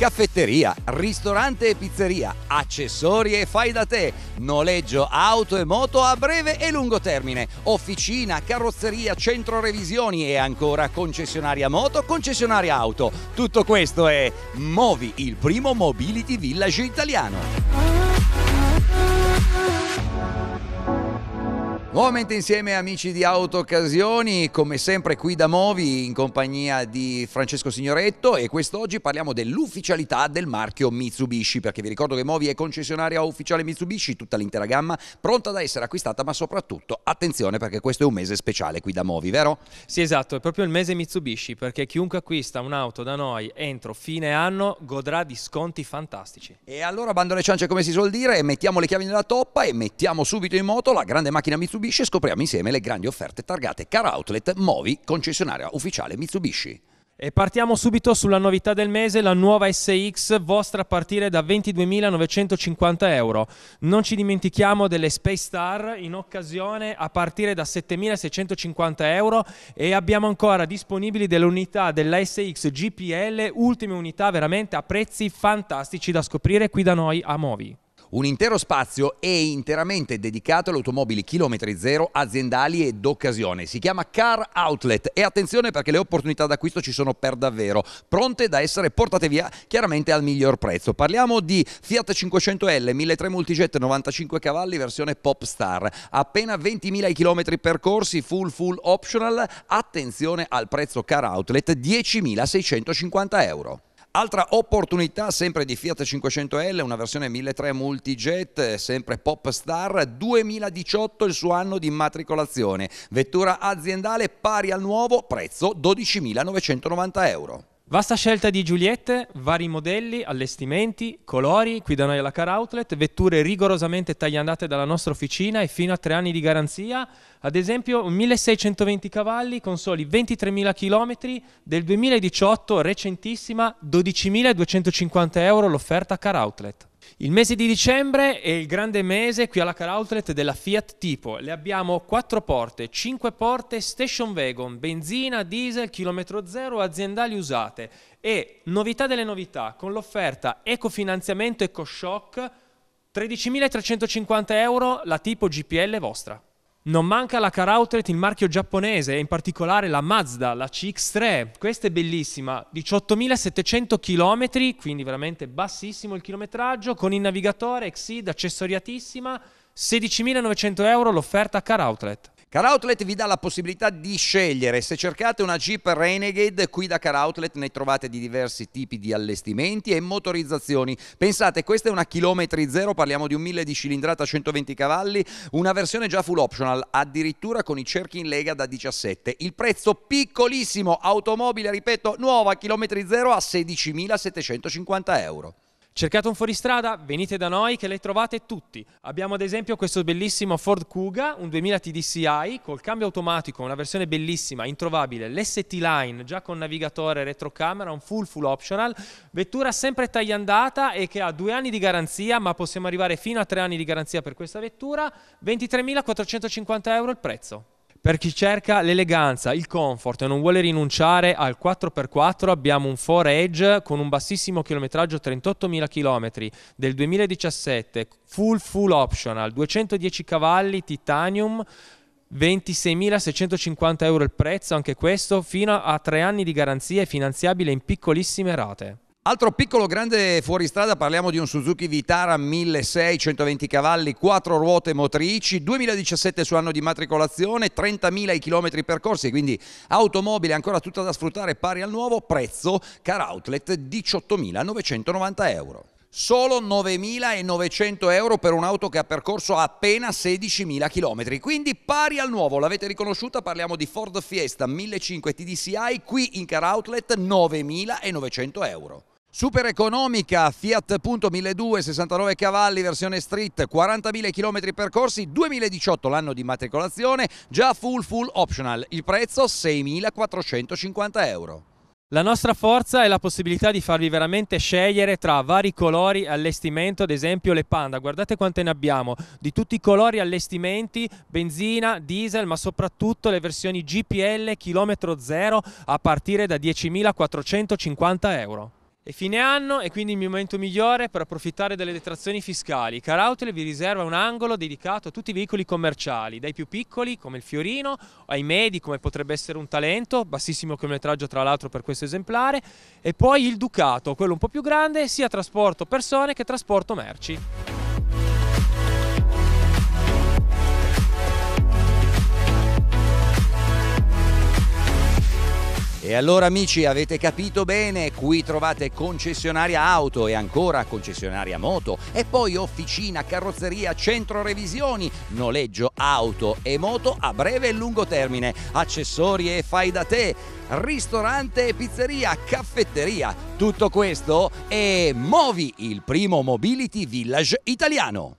caffetteria, ristorante e pizzeria, accessori e fai da te, noleggio auto e moto a breve e lungo termine, officina, carrozzeria, centro revisioni e ancora concessionaria moto, concessionaria auto. Tutto questo è Movi, il primo mobility village italiano. Movement insieme amici di Auto Occasioni, come sempre qui da Movi in compagnia di Francesco Signoretto e quest'oggi parliamo dell'ufficialità del marchio Mitsubishi perché vi ricordo che Movi è concessionaria ufficiale Mitsubishi, tutta l'intera gamma pronta da essere acquistata ma soprattutto attenzione perché questo è un mese speciale qui da Movi, vero? Sì esatto, è proprio il mese Mitsubishi perché chiunque acquista un'auto da noi entro fine anno godrà di sconti fantastici. E allora bando le ciance come si suol dire, mettiamo le chiavi nella toppa e mettiamo subito in moto la grande macchina Mitsubishi Mitsubishi e scopriamo insieme le grandi offerte targate Car Outlet Movi, concessionaria ufficiale Mitsubishi. E partiamo subito sulla novità del mese, la nuova SX vostra a partire da 22.950 euro. Non ci dimentichiamo delle Space Star in occasione a partire da 7.650 euro e abbiamo ancora disponibili delle unità della SX GPL, ultime unità veramente a prezzi fantastici da scoprire qui da noi a Movi. Un intero spazio è interamente dedicato alle automobili chilometri zero, aziendali e d'occasione. Si chiama Car Outlet e attenzione perché le opportunità d'acquisto ci sono per davvero, pronte da essere portate via chiaramente al miglior prezzo. Parliamo di Fiat 500L 1300 Multijet 95 cavalli versione Popstar. Appena 20.000 km percorsi, full full optional. Attenzione al prezzo Car Outlet 10.650 euro. Altra opportunità sempre di Fiat 500L, una versione 1.3 multijet, sempre Popstar, 2018 il suo anno di immatricolazione, vettura aziendale pari al nuovo, prezzo 12.990 euro. Vasta scelta di Giuliette, vari modelli, allestimenti, colori, qui da noi alla Car Outlet, vetture rigorosamente tagliandate dalla nostra officina e fino a tre anni di garanzia, ad esempio 1620 cavalli con soli 23.000 km del 2018, recentissima, 12.250 euro l'offerta Car Outlet. Il mese di dicembre è il grande mese qui alla car outlet della Fiat Tipo. Le abbiamo 4 porte, 5 porte, station wagon, benzina, diesel, chilometro zero, aziendali usate e novità delle novità con l'offerta ecofinanziamento EcoShock 13.350 euro la Tipo GPL vostra. Non manca la car outlet il marchio giapponese, in particolare la Mazda, la CX3. Questa è bellissima, 18.700 km, quindi veramente bassissimo il chilometraggio, con il navigatore, Exceed, accessoriatissima, 16.900 euro l'offerta car outlet. Car Outlet vi dà la possibilità di scegliere. Se cercate una Jeep Renegade, qui da Car Outlet ne trovate di diversi tipi di allestimenti e motorizzazioni. Pensate, questa è una chilometri zero, parliamo di un 1000 di cilindrata a 120 cavalli, una versione già full optional, addirittura con i cerchi in lega da 17. Il prezzo piccolissimo, automobile, ripeto, nuova, chilometri zero a 16.750 euro. Cercate un fuoristrada, venite da noi che le trovate tutti. Abbiamo ad esempio questo bellissimo Ford Kuga, un 2000 TDCI col cambio automatico, una versione bellissima, introvabile, l'ST Line, già con navigatore, retrocamera, un full full optional, vettura sempre tagliandata e che ha due anni di garanzia, ma possiamo arrivare fino a tre anni di garanzia per questa vettura, 23.450 euro il prezzo. Per chi cerca l'eleganza, il comfort e non vuole rinunciare al 4x4 abbiamo un 4Edge con un bassissimo chilometraggio 38.000 km del 2017, full full optional, 210 cavalli, titanium, 26.650 euro il prezzo, anche questo, fino a 3 anni di garanzia e finanziabile in piccolissime rate. Altro piccolo grande fuoristrada, parliamo di un Suzuki Vitara 1620 cavalli, 4 ruote motrici, 2017 su anno di matricolazione, 30.000 i chilometri percorsi, quindi automobile ancora tutta da sfruttare pari al nuovo, prezzo car outlet 18.990 euro solo 9.900 euro per un'auto che ha percorso appena 16.000 km, quindi pari al nuovo, l'avete riconosciuta, parliamo di Ford Fiesta 1.500 TDCI, qui in car outlet 9.900 euro. Super economica Fiat Punto 1200 69 cavalli versione street 40.000 km percorsi 2018 l'anno di matricolazione già full full optional il prezzo 6.450 euro la nostra forza è la possibilità di farvi veramente scegliere tra vari colori allestimento, ad esempio le Panda, guardate quante ne abbiamo, di tutti i colori allestimenti, benzina, diesel, ma soprattutto le versioni GPL chilometro zero a partire da 10.450 euro. È fine anno e quindi il momento migliore per approfittare delle detrazioni fiscali. Carautele vi riserva un angolo dedicato a tutti i veicoli commerciali, dai più piccoli come il Fiorino, ai medi come potrebbe essere un talento, bassissimo chilometraggio tra l'altro per questo esemplare, e poi il Ducato, quello un po' più grande, sia trasporto persone che trasporto merci. E allora amici avete capito bene, qui trovate concessionaria auto e ancora concessionaria moto e poi officina, carrozzeria, centro revisioni, noleggio auto e moto a breve e lungo termine, accessori e fai da te, ristorante e pizzeria, caffetteria, tutto questo e Movi, il primo mobility village italiano.